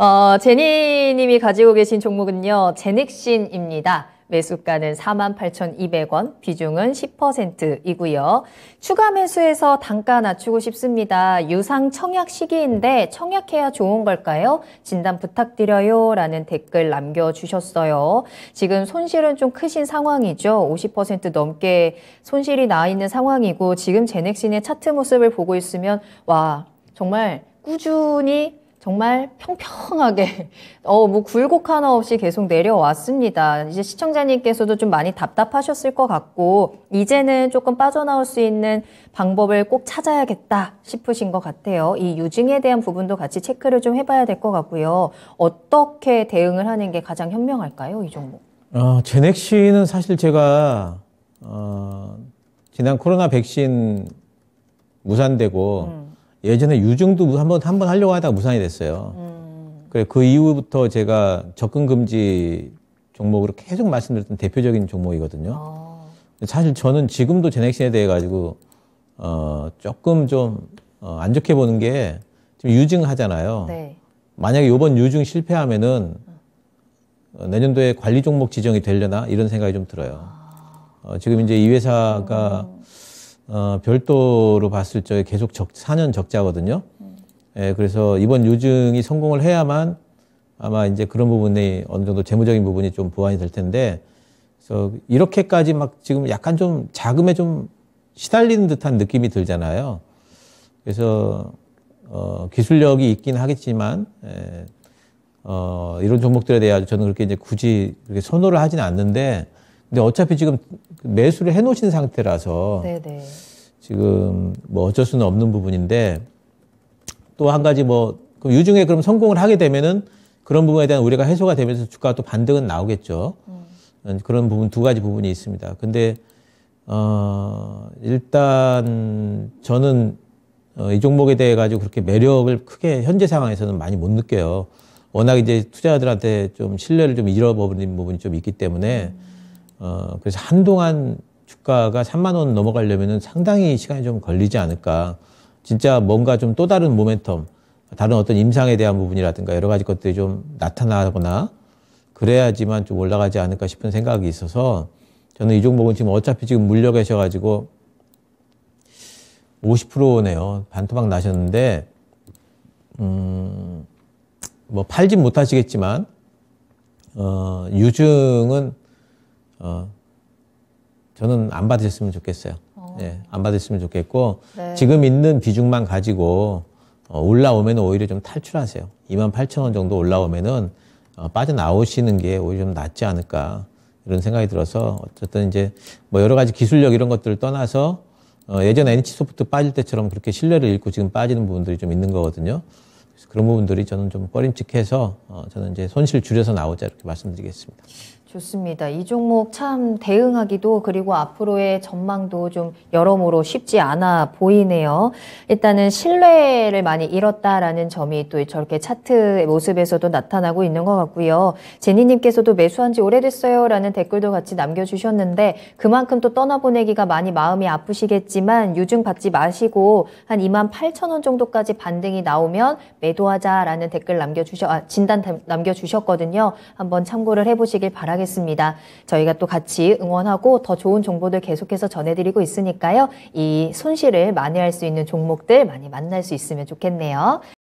어, 제니님이 가지고 계신 종목은요, 제넥신입니다 매수가는 48,200원, 비중은 10%이고요. 추가 매수해서 단가 낮추고 싶습니다. 유상 청약 시기인데 청약해야 좋은 걸까요? 진단 부탁드려요. 라는 댓글 남겨주셨어요. 지금 손실은 좀 크신 상황이죠. 50% 넘게 손실이 나 있는 상황이고 지금 제넥신의 차트 모습을 보고 있으면 와 정말 꾸준히 정말 평평하게 어 뭐 굴곡 하나 없이 계속 내려왔습니다. 이제 시청자님께서도 좀 많이 답답하셨을 것 같고 이제는 조금 빠져나올 수 있는 방법을 꼭 찾아야겠다 싶으신 것 같아요. 이 유증에 대한 부분도 같이 체크를 좀 해봐야 될 것 같고요. 어떻게 대응을 하는 게 가장 현명할까요, 이 종목? 어, 제넥 씨는 사실 제가 어, 지난 코로나 백신 무산되고 음. 예전에 유증도 한번 한 번 하려고 하다가 무산이 됐어요. 음. 그래 그 이후부터 제가 접근 금지 종목으로 계속 말씀드렸던 대표적인 종목이거든요. 아. 사실 저는 지금도 제넥신에 대해 가지고 어 조금 좀안 어, 좋게 보는 게 지금 유증하잖아요. 네. 만약에 이번 유증 실패하면은 어, 내년도에 관리 종목 지정이 되려나 이런 생각이 좀 들어요. 아. 어, 지금 이제 이 회사가 음. 어, 별도로 봤을 적에 계속 적, 4년 적자거든요. 예, 그래서 이번 유증이 성공을 해야만 아마 이제 그런 부분이 어느 정도 재무적인 부분이 좀 보완이 될 텐데, 그래서 이렇게까지 막 지금 약간 좀 자금에 좀 시달리는 듯한 느낌이 들잖아요. 그래서 어, 기술력이 있긴 하겠지만, 예, 어, 이런 종목들에 대해 서 저는 그렇게 이제 굳이 그렇게 선호를 하진 않는데, 근데 어차피 지금 매수를 해놓으신 상태라서 네네. 지금 뭐 어쩔 수는 없는 부분인데 또 한 가지 뭐 그 유중에 그럼 성공을 하게 되면은 그런 부분에 대한 우리가 해소가 되면서 주가가 또 반등은 나오겠죠. 음. 음. 그런 부분 두 가지 부분이 있습니다. 근데 어 일단 저는 어, 이 종목에 대해 가지고 그렇게 매력을 크게 현재 상황에서는 많이 못 느껴요. 워낙 이제 투자자들한테 좀 신뢰를 좀 잃어버린 부분이 좀 있기 때문에 음. 어, 그래서 한동안 주가가 3만 원 넘어가려면 상당히 시간이 좀 걸리지 않을까. 진짜 뭔가 좀 또 다른 모멘텀, 다른 어떤 임상에 대한 부분이라든가 여러 가지 것들이 좀 나타나거나 그래야지만 좀 올라가지 않을까 싶은 생각이 있어서 저는 이 종목은 지금 어차피 지금 물려 계셔가지고 50%네요. 반토막 나셨는데, 음, 뭐 팔진 못하시겠지만, 어, 유증은 어, 저는 안 받으셨으면 좋겠어요. 어. 예, 안 받으셨으면 좋겠고 네. 지금 있는 비중만 가지고 어, 올라오면 오히려 좀 탈출하세요. 2만 8천 원 정도 올라오면은 어, 빠져나오시는 게 오히려 좀 낫지 않을까 이런 생각이 들어서 어쨌든 이제 뭐 여러 가지 기술력 이런 것들을 떠나서 어, 예전 NC 소프트 빠질 때처럼 그렇게 신뢰를 잃고 지금 빠지는 부분들이 좀 있는 거거든요. 그런 래서그 부분들이 저는 좀 꺼림칙해서 어, 저는 이제 손실 줄여서 나오자 이렇게 말씀드리겠습니다. 좋습니다. 이 종목 참 대응하기도 그리고 앞으로의 전망도 좀 여러모로 쉽지 않아 보이네요. 일단은 신뢰를 많이 잃었다라는 점이 또 저렇게 차트 의 모습에서도 나타나고 있는 것 같고요. 제니님께서도 매수한 지 오래됐어요 라는 댓글도 같이 남겨주셨는데 그만큼 또 떠나보내기가 많이 마음이 아프시겠지만 유증 받지 마시고 한 2만 8천 원 정도까지 반등이 나오면 매도하자라는 댓글 남겨주셔, 아, 진단 남겨주셨거든요. 한번 참고를 해보시길 바랍니다 바겠습니다 저희가 또 같이 응원하고 더 좋은 정보들 계속해서 전해드리고 있으니까요. 이 손실을 만회할 수 있는 종목들 많이 만날 수 있으면 좋겠네요.